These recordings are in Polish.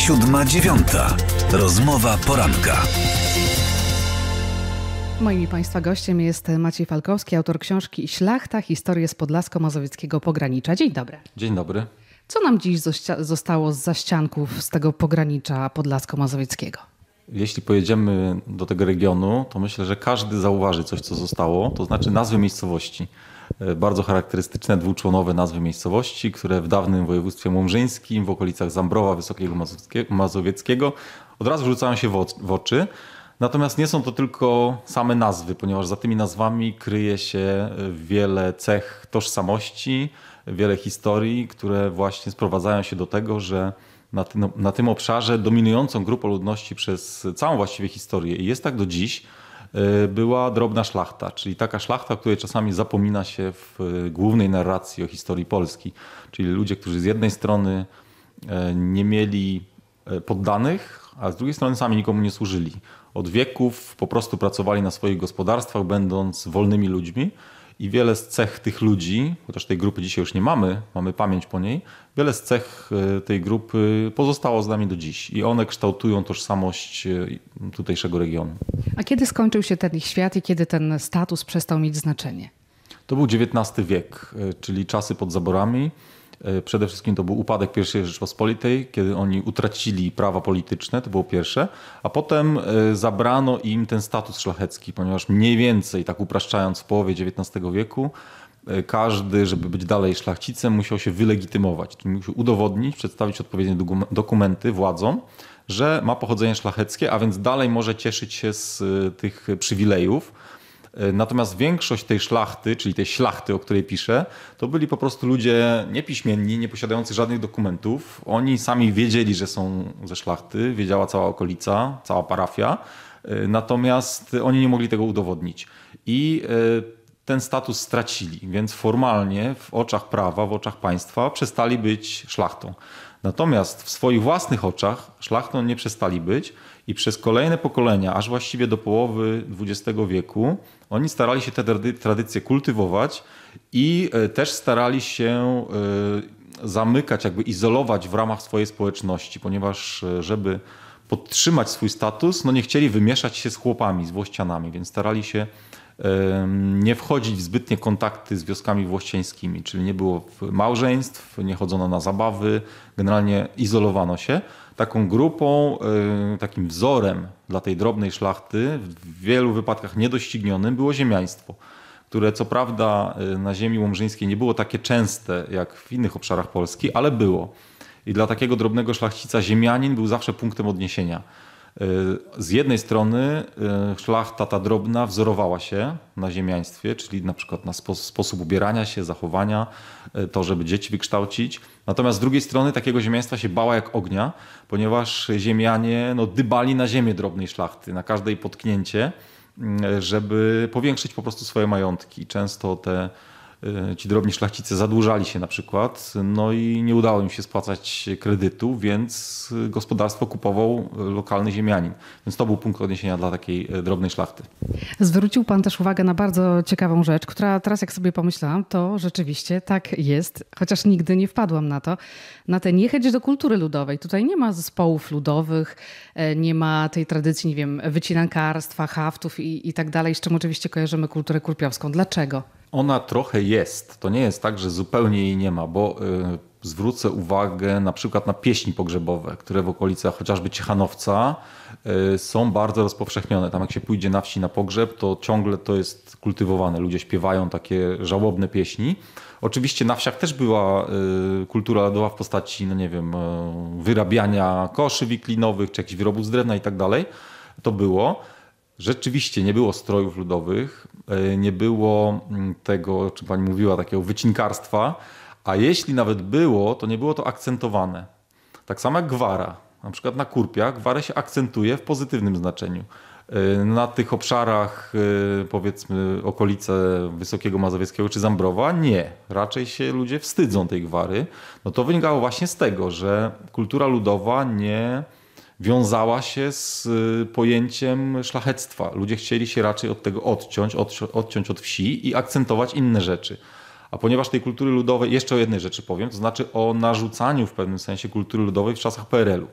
Siódma dziewiąta. Rozmowa poranka. Moim Państwa gościem jest Maciej Falkowski, autor książki Ślachta. Historie z Podlasko-Mazowieckiego Pogranicza. Dzień dobry. Dzień dobry. Co nam dziś zostało z zaścianków z tego pogranicza podlasko-mazowieckiego? Jeśli pojedziemy do tego regionu, to myślę, że każdy zauważy coś, co zostało, to znaczy nazwy miejscowości. E, bardzo charakterystyczne dwuczłonowe nazwy miejscowości, które w dawnym województwie łomżyńskim, w okolicach Zambrowa, Wysokiego Mazowieckiego od razu rzucają się w oczy. Natomiast nie są to tylko same nazwy, ponieważ za tymi nazwami kryje się e, wiele cech tożsamości, wiele historii, które właśnie sprowadzają się do tego, że na tym, na tym obszarze dominującą grupą ludności przez całą właściwie historię i jest tak do dziś, E, była drobna szlachta, czyli taka szlachta, której czasami zapomina się w e, głównej narracji o historii Polski. Czyli ludzie, którzy z jednej strony e, nie mieli poddanych, a z drugiej strony sami nikomu nie służyli. Od wieków po prostu pracowali na swoich gospodarstwach, będąc wolnymi ludźmi. I wiele z cech tych ludzi, chociaż tej grupy dzisiaj już nie mamy, mamy pamięć po niej, wiele z cech e, tej grupy pozostało z nami do dziś i one kształtują tożsamość e, tutejszego regionu. A kiedy skończył się ten ich świat i kiedy ten status przestał mieć znaczenie? To był XIX wiek, e, czyli czasy pod zaborami. E, przede wszystkim to był upadek I Rzeczpospolitej, kiedy oni utracili prawa polityczne, to było pierwsze, a potem e, zabrano im ten status szlachecki, ponieważ mniej więcej, tak upraszczając, w połowie XIX wieku e, każdy, żeby być dalej szlachcicem, musiał się wylegitymować, czyli musiał udowodnić, przedstawić odpowiednie dokumenty władzom, że ma pochodzenie szlacheckie, a więc dalej może cieszyć się z tych przywilejów E, natomiast większość tej szlachty, czyli tej szlachty, o której piszę, to byli po prostu ludzie niepiśmienni, nie posiadający żadnych dokumentów. Oni sami wiedzieli, że są ze szlachty, wiedziała cała okolica, cała parafia, e, natomiast oni nie mogli tego udowodnić. I e, ten status stracili, więc formalnie w oczach prawa, w oczach państwa przestali być szlachtą. Natomiast w swoich własnych oczach szlachtą nie przestali być i przez kolejne pokolenia, aż właściwie do połowy XX wieku, oni starali się te tradycje kultywować i e, też starali się e, zamykać, jakby izolować w ramach swojej społeczności, ponieważ e, żeby podtrzymać swój status, no nie chcieli wymieszać się z chłopami, z włościanami, więc starali się nie wchodzić w zbytnie kontakty z wioskami włościeńskimi, czyli nie było małżeństw, nie chodzono na zabawy, generalnie izolowano się. Taką grupą, takim wzorem dla tej drobnej szlachty, w wielu wypadkach niedoścignionym, było ziemiaństwo, które co prawda na ziemi łomżyńskiej nie było takie częste jak w innych obszarach Polski, ale było. I dla takiego drobnego szlachcica ziemianin był zawsze punktem odniesienia z jednej strony e, szlachta ta drobna wzorowała się na ziemiaństwie, czyli na przykład na spo sposób ubierania się, zachowania, e, to, żeby dzieci wykształcić. Natomiast z drugiej strony takiego ziemiaństwa się bała jak ognia, ponieważ ziemianie no, dybali na ziemię drobnej szlachty, na każdej potknięcie, mm, e, żeby powiększyć po prostu swoje majątki. Często te Y, ci drobni szlachcice zadłużali się na przykład, no i nie udało im się spłacać kredytu, więc gospodarstwo kupował lokalny ziemianin. Więc to był punkt odniesienia dla takiej y, drobnej szlachty. Zwrócił Pan też uwagę na bardzo ciekawą rzecz, która teraz jak sobie pomyślałam, to rzeczywiście tak jest, chociaż nigdy nie wpadłam na to, na tę niechęć do kultury ludowej. Tutaj nie ma zespołów ludowych, e, nie ma tej tradycji, nie wiem, wycinankarstwa, haftów i, i tak dalej, z czym oczywiście kojarzymy kulturę kurpiowską. Dlaczego? ona trochę jest. To nie jest tak, że zupełnie jej nie ma, bo y, zwrócę uwagę na przykład na pieśni pogrzebowe, które w okolicach chociażby Ciechanowca y, są bardzo rozpowszechnione. Tam jak się pójdzie na wsi na pogrzeb, to ciągle to jest kultywowane. Ludzie śpiewają takie żałobne pieśni. Oczywiście na wsiach też była y, kultura lodowa w postaci, no nie wiem, wyrabiania koszy wiklinowych, czy jakichś wyrobów z drewna i tak dalej. To było. Rzeczywiście nie było strojów ludowych, E, nie było mm, tego, o czym pani mówiła, takiego wycinkarstwa, a jeśli nawet było, to nie było to akcentowane. Tak samo jak gwara. Na przykład na kurpiach gwarę się akcentuje w pozytywnym znaczeniu. E, na tych obszarach, e, powiedzmy, okolice Wysokiego Mazowieckiego czy Zambrowa, nie. Raczej się ludzie wstydzą tej gwary. No to wynikało właśnie z tego, że kultura ludowa nie wiązała się z y, pojęciem szlachectwa. Ludzie chcieli się raczej od tego odciąć, odciąć od wsi i akcentować inne rzeczy. A ponieważ tej kultury ludowej, jeszcze o jednej rzeczy powiem, to znaczy o narzucaniu w pewnym sensie kultury ludowej w czasach PRL-u.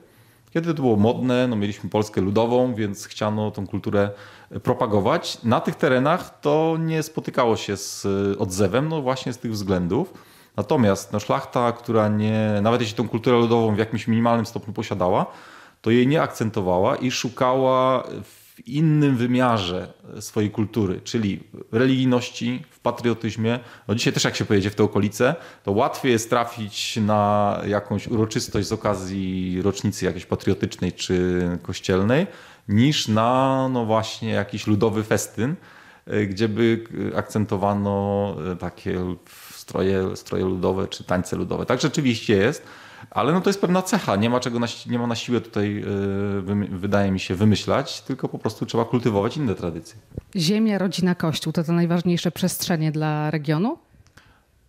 Kiedy to było modne, no mieliśmy Polskę ludową, więc chciano tą kulturę e, propagować. Na tych terenach to nie spotykało się z e, odzewem, no właśnie z tych względów. Natomiast no, szlachta, która nie, nawet jeśli tą kulturę ludową w jakimś minimalnym stopniu posiadała, to jej nie akcentowała i szukała w innym wymiarze swojej kultury, czyli w religijności, w patriotyzmie. No dzisiaj też jak się pojedzie w te okolice, to łatwiej jest trafić na jakąś uroczystość z okazji rocznicy jakiejś patriotycznej czy kościelnej, niż na no właśnie jakiś ludowy festyn, gdzie by akcentowano takie stroje, stroje ludowe czy tańce ludowe. Tak rzeczywiście jest. Ale no to jest pewna cecha, nie ma czego na, nie ma na siłę tutaj, e, wydaje mi się, wymyślać, tylko po prostu trzeba kultywować inne tradycje. Ziemia, rodzina, kościół to te najważniejsze przestrzenie dla regionu?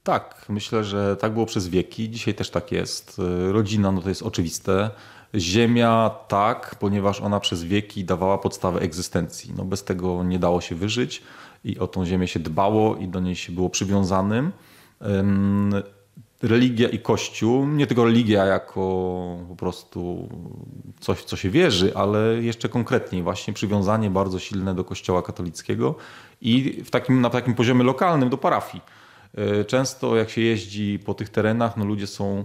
Tak, myślę, że tak było przez wieki, dzisiaj też tak jest. E, rodzina, no to jest oczywiste. Ziemia tak, ponieważ ona przez wieki dawała podstawę egzystencji. No bez tego nie dało się wyżyć i o tą ziemię się dbało i do niej się było przywiązanym religia i Kościół, nie tylko religia jako po prostu coś, w co się wierzy, ale jeszcze konkretniej właśnie przywiązanie bardzo silne do Kościoła katolickiego i w takim, na takim poziomie lokalnym do parafii. E, często jak się jeździ po tych terenach, no ludzie są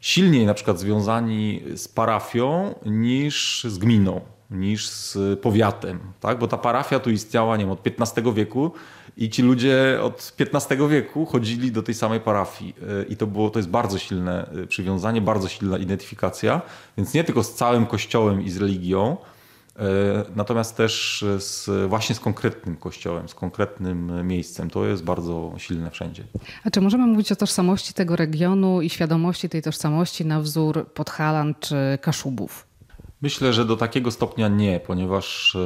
silniej na przykład związani z parafią niż z gminą, niż z powiatem, tak? bo ta parafia tu istniała nie wiem, od XV wieku, i ci ludzie od XV wieku chodzili do tej samej parafii. Y, I to było, to jest bardzo silne y, przywiązanie, bardzo silna identyfikacja. Więc nie tylko z całym kościołem i z religią, y, natomiast też z, właśnie z konkretnym kościołem, z konkretnym miejscem. To jest bardzo silne wszędzie. A czy możemy mówić o tożsamości tego regionu i świadomości tej tożsamości na wzór Podhalan czy Kaszubów? Myślę, że do takiego stopnia nie, ponieważ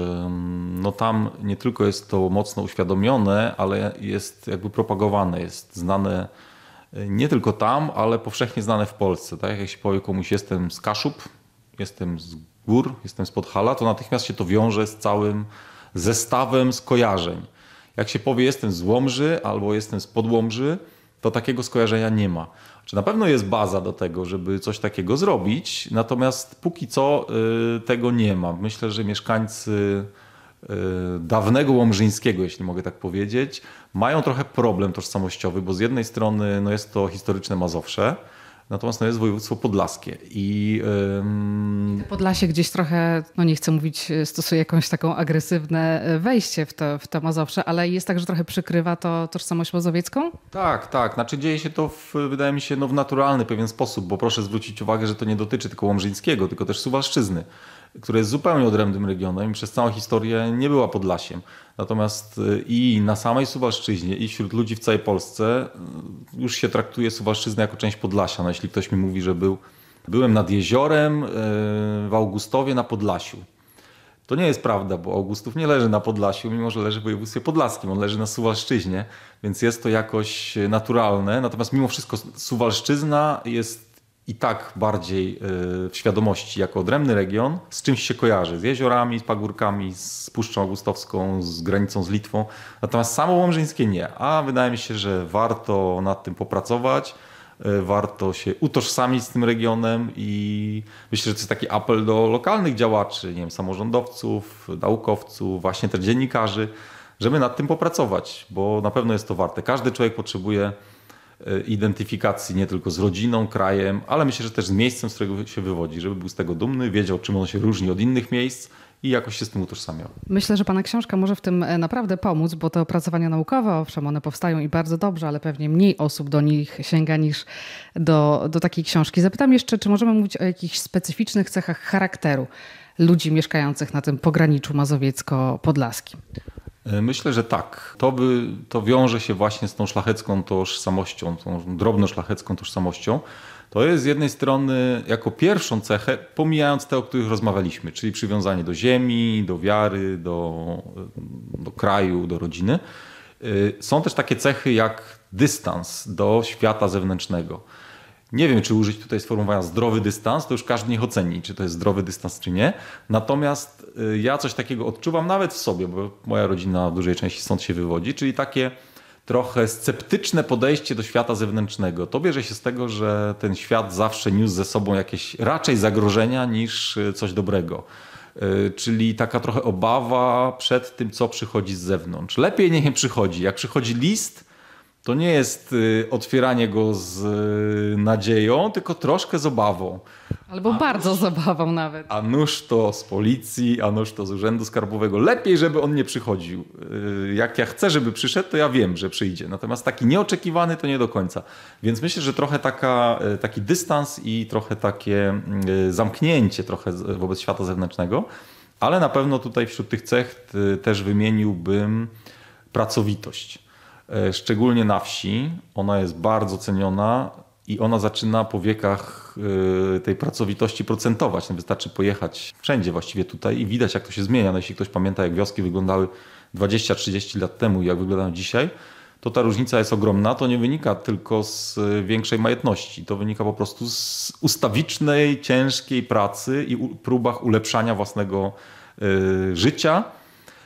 no tam nie tylko jest to mocno uświadomione, ale jest jakby propagowane, jest znane e, nie tylko tam, ale powszechnie znane w Polsce. Tak? Jak się powie komuś, jestem z Kaszub, jestem z gór, jestem z Podhala, to natychmiast się to wiąże z całym zestawem skojarzeń. Jak się powie, jestem z Łomży albo jestem z Podłomży, to takiego skojarzenia nie ma. Czy na pewno jest baza do tego, żeby coś takiego zrobić, natomiast póki co y, tego nie ma. Myślę, że mieszkańcy y, dawnego Łomżyńskiego, jeśli mogę tak powiedzieć, mają trochę problem tożsamościowy, bo z jednej strony no jest to historyczne Mazowsze, Natomiast no, jest województwo podlaskie i... Yy... Podlasie gdzieś trochę, no nie chcę mówić, e, stosuje jakąś taką agresywne e, wejście w to, w to Mazowsze, ale jest tak, że trochę przykrywa to tożsamość mazowiecką? Tak, tak. Znaczy dzieje się to, w, wydaje mi się, no, w naturalny pewien sposób, bo proszę zwrócić uwagę, że to nie dotyczy tylko Łomżyńskiego, tylko też Suwalszczyzny które jest zupełnie odrębnym regionem i przez całą historię nie była Podlasiem. Natomiast y, i na samej Suwalszczyźnie, i wśród ludzi w całej Polsce y, już się traktuje Suwalszczyznę jako część Podlasia. No, jeśli ktoś mi mówi, że był, byłem nad jeziorem y, w Augustowie na Podlasiu. To nie jest prawda, bo Augustów nie leży na Podlasiu, mimo że leży w województwie podlaskim. On leży na Suwalszczyźnie, więc jest to jakoś naturalne. Natomiast mimo wszystko Suwalszczyzna jest i tak bardziej y, w świadomości jako odrębny region z czymś się kojarzy, z jeziorami, z pagórkami, z Puszczą Augustowską, z granicą z Litwą. Natomiast samo Łomżyńskie nie, a wydaje mi się, że warto nad tym popracować, y, warto się utożsamić z tym regionem i myślę, że to jest taki apel do lokalnych działaczy, nie wiem, samorządowców, naukowców, właśnie też dziennikarzy, żeby nad tym popracować, bo na pewno jest to warte. Każdy człowiek potrzebuje E, identyfikacji nie tylko z rodziną, krajem, ale myślę, że też z miejscem, z którego się wywodzi, żeby był z tego dumny, wiedział, czym ono się różni od innych miejsc i jakoś się z tym utożsamiał. Myślę, że Pana książka może w tym e, naprawdę pomóc, bo te opracowania naukowe, owszem, one powstają i bardzo dobrze, ale pewnie mniej osób do nich sięga niż do, do takiej książki. Zapytam jeszcze, czy możemy mówić o jakichś specyficznych cechach charakteru ludzi mieszkających na tym pograniczu mazowiecko-podlaskim? E, myślę, że tak. To, by, to wiąże się właśnie z tą szlachecką tożsamością, tą drobno szlachecką tożsamością. To jest z jednej strony jako pierwszą cechę, pomijając te, o których rozmawialiśmy, czyli przywiązanie do ziemi, do wiary, do, do kraju, do rodziny. E, są też takie cechy jak dystans do świata zewnętrznego. Nie wiem, czy użyć tutaj sformułowania zdrowy dystans, to już każdy niech oceni, czy to jest zdrowy dystans, czy nie. Natomiast y, ja coś takiego odczuwam nawet w sobie, bo moja rodzina w dużej części stąd się wywodzi, czyli takie trochę sceptyczne podejście do świata zewnętrznego. To bierze się z tego, że ten świat zawsze niósł ze sobą jakieś raczej zagrożenia niż y, coś dobrego. Y, czyli taka trochę obawa przed tym, co przychodzi z zewnątrz. Lepiej niech nie przychodzi. Jak przychodzi list, to nie jest y, otwieranie go z y, nadzieją, tylko troszkę z obawą. Albo a bardzo nóż, z obawą nawet. A nóż to z policji, a nóż to z urzędu skarbowego. Lepiej, żeby on nie przychodził. Y, jak ja chcę, żeby przyszedł, to ja wiem, że przyjdzie. Natomiast taki nieoczekiwany to nie do końca. Więc myślę, że trochę taka, taki dystans i trochę takie zamknięcie trochę wobec świata zewnętrznego. Ale na pewno tutaj wśród tych cech też wymieniłbym pracowitość E, szczególnie na wsi. Ona jest bardzo ceniona i ona zaczyna po wiekach e, tej pracowitości procentować. No, wystarczy pojechać wszędzie właściwie tutaj i widać, jak to się zmienia. No jeśli ktoś pamięta, jak wioski wyglądały 20-30 lat temu i jak wyglądają dzisiaj, to ta różnica jest ogromna. To nie wynika tylko z e, większej majętności. To wynika po prostu z ustawicznej, ciężkiej pracy i próbach ulepszania własnego życia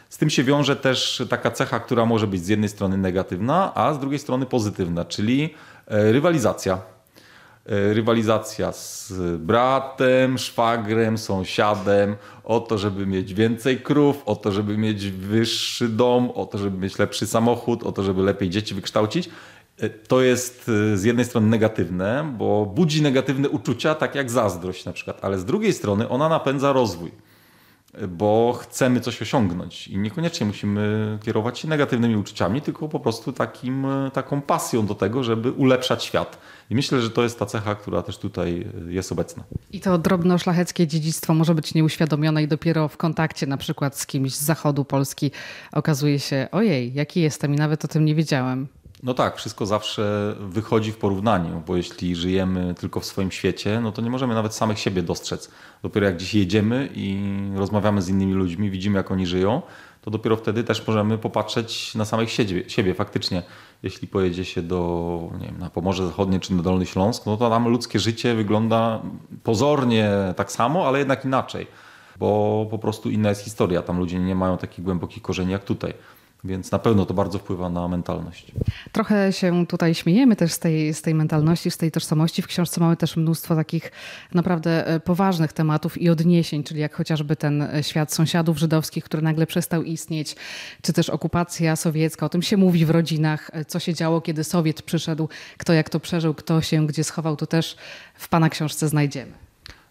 z tym się wiąże też taka cecha, która może być z jednej strony negatywna, a z drugiej strony pozytywna, czyli e, rywalizacja. E, rywalizacja z bratem, szwagrem, sąsiadem, o to, żeby mieć więcej krów, o to, żeby mieć wyższy dom, o to, żeby mieć lepszy samochód, o to, żeby lepiej dzieci wykształcić. E, to jest z jednej strony negatywne, bo budzi negatywne uczucia, tak jak zazdrość na przykład, ale z drugiej strony ona napędza rozwój bo chcemy coś osiągnąć i niekoniecznie musimy kierować się negatywnymi uczuciami, tylko po prostu takim, taką pasją do tego, żeby ulepszać świat. I myślę, że to jest ta cecha, która też tutaj e, jest obecna. I to drobno szlacheckie dziedzictwo może być nieuświadomione i dopiero w kontakcie na przykład z kimś z zachodu Polski okazuje się, ojej, jaki jestem i nawet o tym nie wiedziałem. No tak, wszystko zawsze wychodzi w porównaniu, bo jeśli żyjemy tylko w swoim świecie, no to nie możemy nawet samych siebie dostrzec. Dopiero jak dziś jedziemy i rozmawiamy z innymi ludźmi, widzimy jak oni żyją, to dopiero wtedy też możemy popatrzeć na samych siebie, siebie faktycznie. Jeśli pojedzie się do, nie wiem, na Pomorze Zachodnie czy na Dolny Śląsk, no to tam ludzkie życie wygląda pozornie tak samo, ale jednak inaczej, bo po prostu inna jest historia. Tam ludzie nie mają takich głębokich korzeni jak tutaj. Więc na pewno to bardzo wpływa na mentalność. Trochę się tutaj śmiejemy też z tej, z tej mentalności, z tej tożsamości. W książce mamy też mnóstwo takich naprawdę e, poważnych tematów i odniesień, czyli jak chociażby ten e, świat sąsiadów żydowskich, który nagle przestał istnieć, czy też okupacja sowiecka. O tym się mówi w rodzinach, e, co się działo, kiedy Sowiet przyszedł, kto jak to przeżył, kto się gdzie schował, to też w Pana książce znajdziemy.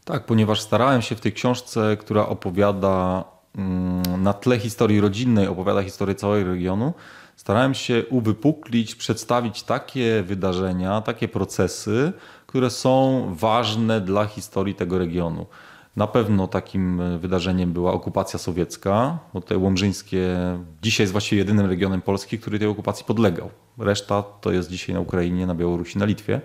Tak, ponieważ starałem się w tej książce, która opowiada Mm, na tle historii rodzinnej opowiada historię całego regionu, starałem się uwypuklić, przedstawić takie wydarzenia, takie procesy, które są ważne dla historii tego regionu. Na pewno takim wydarzeniem była okupacja sowiecka, bo te Łomżyńskie dzisiaj jest właściwie jedynym regionem Polski, który tej okupacji podlegał. Reszta to jest dzisiaj na Ukrainie, na Białorusi, na Litwie.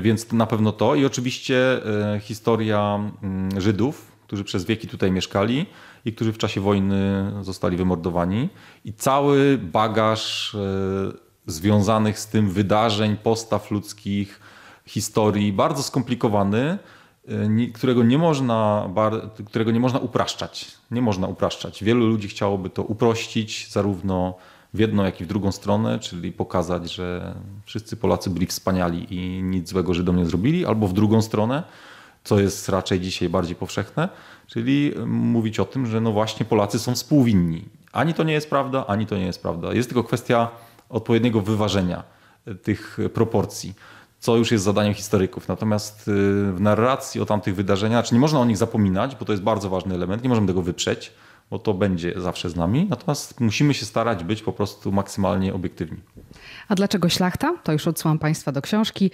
Więc na pewno to i oczywiście e, historia mm, Żydów, którzy przez wieki tutaj mieszkali i którzy w czasie wojny zostali wymordowani. I cały bagaż e, związanych z tym wydarzeń, postaw ludzkich, historii, bardzo skomplikowany, e, którego nie można, którego nie można upraszczać. Nie można upraszczać. Wielu ludzi chciałoby to uprościć, zarówno w jedną, jak i w drugą stronę, czyli pokazać, że wszyscy Polacy byli wspaniali i nic złego Żydom nie zrobili, albo w drugą stronę, co jest raczej dzisiaj bardziej powszechne, czyli mówić o tym, że no właśnie Polacy są współwinni. Ani to nie jest prawda, ani to nie jest prawda. Jest tylko kwestia odpowiedniego wyważenia e, tych e, proporcji, co już jest zadaniem historyków. Natomiast e, w narracji o tamtych wydarzeniach, znaczy nie można o nich zapominać, bo to jest bardzo ważny element, nie możemy tego wyprzeć bo to będzie zawsze z nami. Natomiast musimy się starać być po prostu maksymalnie obiektywni. A dlaczego Ślachta? To już odsyłam Państwa do książki.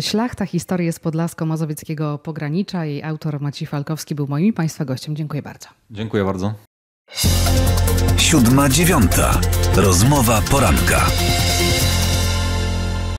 Ślachta, e, historię z Podlasko-Mazowieckiego Pogranicza. Jej autor Maciej Falkowski był moim Państwa gościem. Dziękuję bardzo. Dziękuję bardzo. Siódma dziewiąta. Rozmowa poranka.